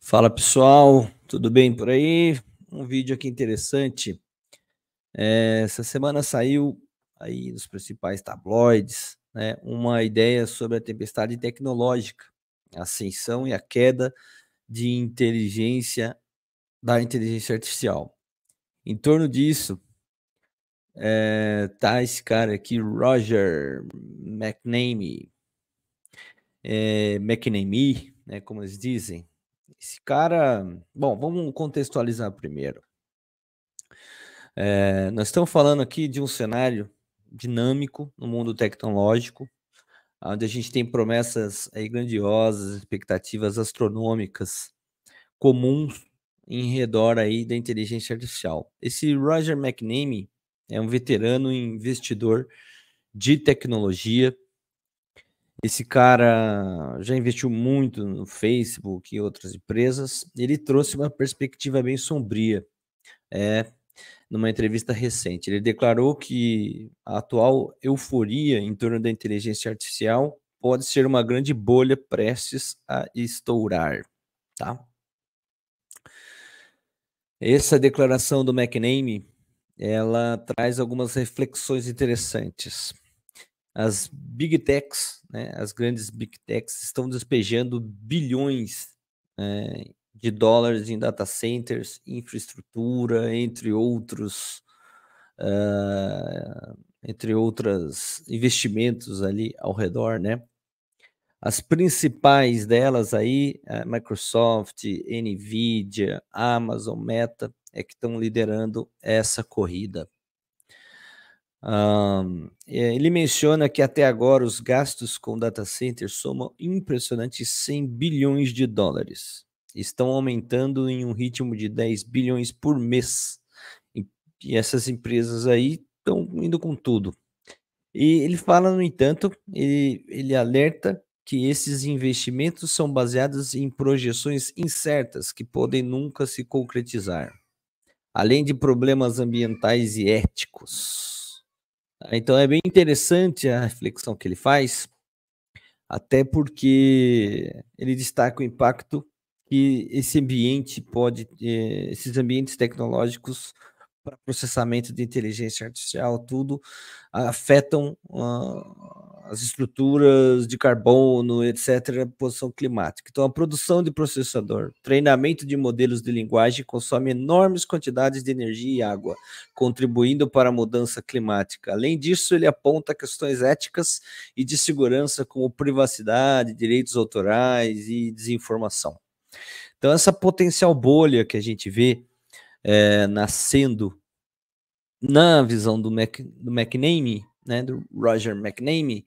Fala pessoal, tudo bem por aí? Um vídeo aqui interessante. É, essa semana saiu aí nos principais tabloides né, uma ideia sobre a tempestade tecnológica, a ascensão e a queda de inteligência da inteligência artificial. Em torno disso, é, tá esse cara aqui, Roger McNamee, é, McNamee, né, como eles dizem, esse cara. Bom, vamos contextualizar primeiro. É, nós estamos falando aqui de um cenário dinâmico no mundo tecnológico, onde a gente tem promessas aí eh, grandiosas, expectativas astronômicas comuns em redor aí da inteligência artificial. Esse Roger McNamee é um veterano investidor de tecnologia esse cara já investiu muito no Facebook e outras empresas. Ele trouxe uma perspectiva bem sombria, é, numa entrevista recente. Ele declarou que a atual euforia em torno da inteligência artificial pode ser uma grande bolha prestes a estourar, tá? Essa declaração do McNamee, ela traz algumas reflexões interessantes. As Big Techs né? As grandes big techs estão despejando bilhões é, de dólares em data centers, infraestrutura, entre outros, uh, entre outros investimentos ali ao redor, né? As principais delas aí, Microsoft, Nvidia, Amazon, Meta, é que estão liderando essa corrida. Um, é, ele menciona que até agora os gastos com data center somam impressionantes 100 bilhões de dólares. Estão aumentando em um ritmo de 10 bilhões por mês. E, e essas empresas aí estão indo com tudo. E ele fala, no entanto, ele, ele alerta que esses investimentos são baseados em projeções incertas que podem nunca se concretizar, além de problemas ambientais e éticos. Então é bem interessante a reflexão que ele faz, até porque ele destaca o impacto que esse ambiente pode, eh, esses ambientes tecnológicos para processamento de inteligência artificial, tudo afetam a ah, as estruturas de carbono, etc., posição climática. Então, a produção de processador, treinamento de modelos de linguagem consome enormes quantidades de energia e água, contribuindo para a mudança climática. Além disso, ele aponta questões éticas e de segurança, como privacidade, direitos autorais e desinformação. Então, essa potencial bolha que a gente vê é, nascendo na visão do, Mac, do McNamee né, do Roger McNamee,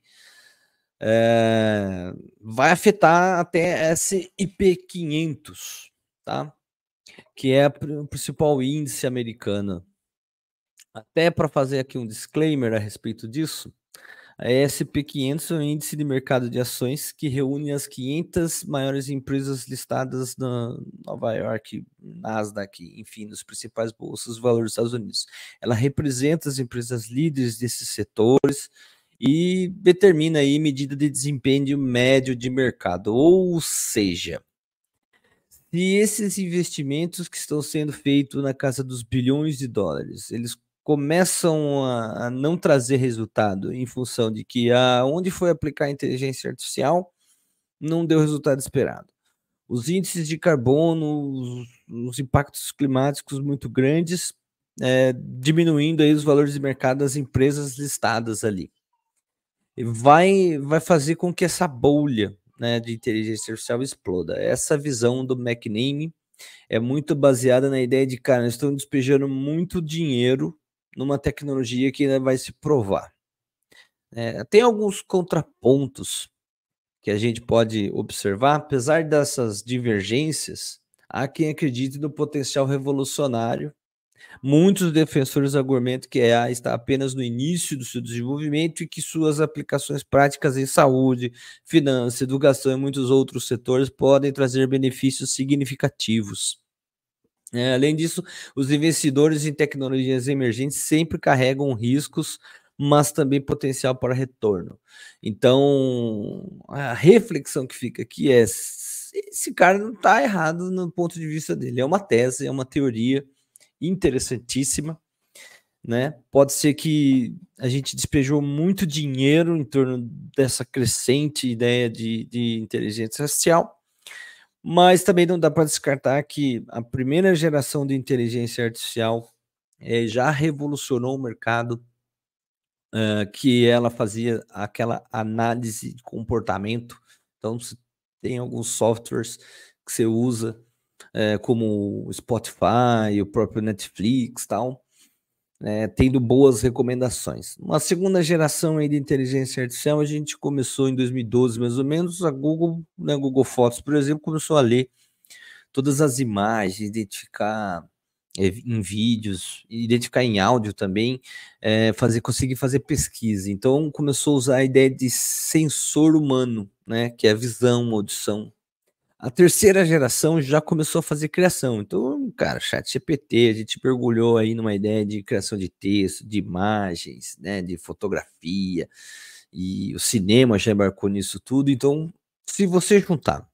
é, vai afetar até esse IP500, tá? que é o principal índice americano. Até para fazer aqui um disclaimer a respeito disso, a SP500 é um índice de mercado de ações que reúne as 500 maiores empresas listadas na Nova York, Nasdaq, enfim, nos principais bolsas de valores dos Estados Unidos. Ela representa as empresas líderes desses setores e determina aí medida de desempenho médio de mercado, ou seja, se esses investimentos que estão sendo feitos na casa dos bilhões de dólares, eles começam a, a, não trazer resultado em função de que ah, onde foi aplicar a inteligência artificial não deu o resultado esperado. Os índices de carbono, os, os impactos climáticos muito grandes, é, diminuindo aí os valores de mercado das empresas listadas ali. Vai, vai fazer com que essa bolha né, de inteligência artificial exploda. Essa visão do McNamee é muito baseada na ideia de, cara, estão despejando muito dinheiro numa tecnologia que ainda vai se provar. É, tem alguns contrapontos que a gente pode observar, apesar dessas divergências, há quem acredite no potencial revolucionário. Muitos defensores argumentam que a AI está apenas no início do seu desenvolvimento e que suas aplicações práticas em saúde, finanças, educação e muitos outros setores podem trazer benefícios significativos. É, além disso, os investidores em tecnologias emergentes sempre carregam riscos, mas também potencial para retorno. Então, a reflexão que fica aqui é: esse cara não está errado no ponto de vista dele. É uma tese, é uma teoria interessantíssima. Né? Pode ser que a gente despejou muito dinheiro em torno dessa crescente ideia de, de inteligência artificial mas também não dá para descartar que a primeira geração de inteligência artificial é, já revolucionou o mercado, uh, que ela fazia aquela análise de comportamento. Então, tem alguns softwares que você usa, é, como o Spotify, o próprio Netflix tal, né, tendo boas recomendações. Uma segunda geração aí de inteligência artificial, a gente começou em 2012 mais ou menos, a Google, né, Google Fotos, por exemplo, começou a ler todas as imagens, identificar é, em vídeos, identificar em áudio também, é, fazer, conseguir fazer pesquisa. Então começou a usar a ideia de sensor humano, né, que é a visão, audição, a terceira geração já começou a fazer criação. Então, cara, chat GPT, a gente mergulhou aí numa ideia de criação de texto, de imagens, né, de fotografia, e o cinema já embarcou nisso tudo. Então, se você juntar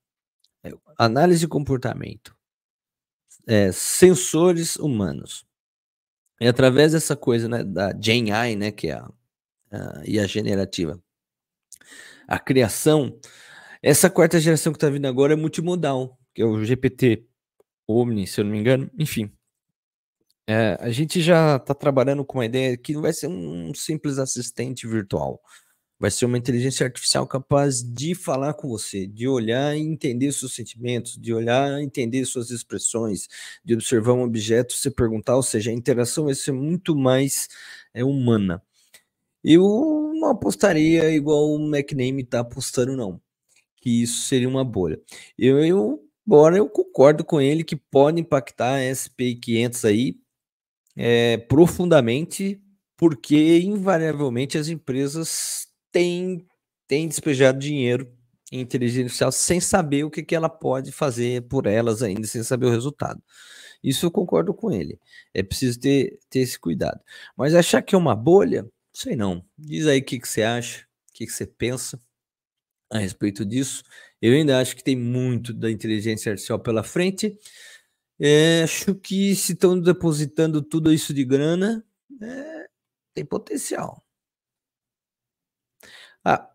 é, análise de comportamento, é, sensores humanos, e através dessa coisa né, da Gen AI, né, que é a, a, generativa, a criação essa quarta geração que está vindo agora é multimodal, que é o GPT Omni, se eu não me engano. Enfim, é, a gente já está trabalhando com uma ideia que não vai ser um simples assistente virtual. Vai ser uma inteligência artificial capaz de falar com você, de olhar e entender seus sentimentos, de olhar e entender suas expressões, de observar um objeto, se perguntar, ou seja, a interação vai ser muito mais é, humana. Eu não apostaria igual o McName está apostando, não que isso seria uma bolha. Eu, eu embora eu concordo com ele que pode impactar a SP500 aí é, profundamente, porque invariavelmente as empresas têm, têm despejado dinheiro em inteligência artificial sem saber o que, que ela pode fazer por elas ainda, sem saber o resultado. Isso eu concordo com ele. É preciso ter, ter esse cuidado. Mas achar que é uma bolha, sei não. Diz aí o que, que você acha, o que, que você pensa a respeito disso. Eu ainda acho que tem muito da inteligência artificial pela frente. É, acho que se estão depositando tudo isso de grana, é, tem potencial. Ah,